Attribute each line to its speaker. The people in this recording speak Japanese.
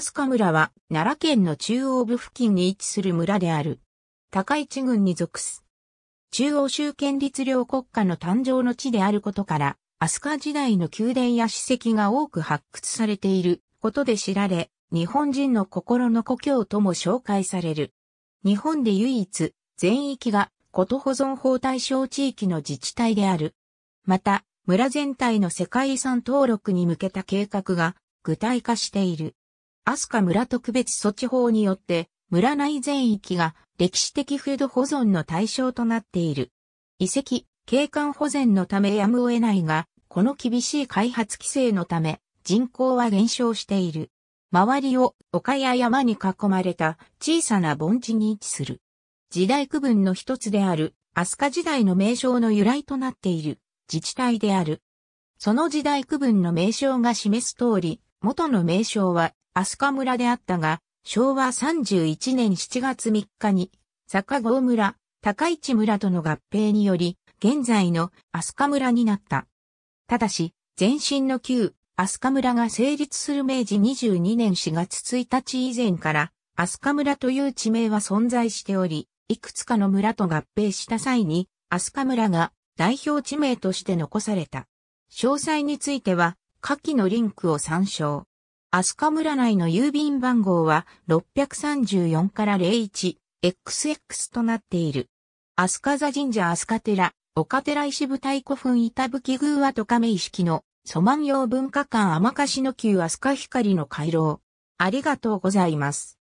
Speaker 1: 飛鳥村は奈良県の中央部
Speaker 2: 付近に位置する村である。高市郡に属す。中央集権律領国家の誕生の地であることから、飛鳥時代の宮殿や史跡が多く発掘されていることで知られ、日本人の心の故郷とも紹介される。日本で唯一、全域がこと保存法対象地域の自治体である。また、村全体の世界遺産登録に向けた計画が具体化している。飛鳥村特別措置法によって、村内全域が歴史的風土保存の対象となっている。遺跡、景観保全のためやむを得ないが、この厳しい開発規制のため、人口は減少している。周りを丘や山に囲まれた小さな盆地に位置する。時代区分の一つである、飛鳥時代の名称の由来となっている自治体である。その時代区分の名称が示す通り、元の名称は飛鳥村であったが、昭和31年7月3日に、坂郷村、高市村との合併により、現在の飛鳥村になった。ただし、前身の旧飛鳥村が成立する明治22年4月1日以前から、飛鳥村という地名は存在しており、いくつかの村と合併した際に、飛鳥村が代表地名として残された。詳細については、下記のリンクを参照。飛鳥村内の郵便番号は634から01、XX となっている。飛鳥座神社飛鳥寺、岡寺石舞台古墳板吹宮和と亀石識の、ソマン用文化館甘かしの宮飛鳥光の回廊。ありがとうございます。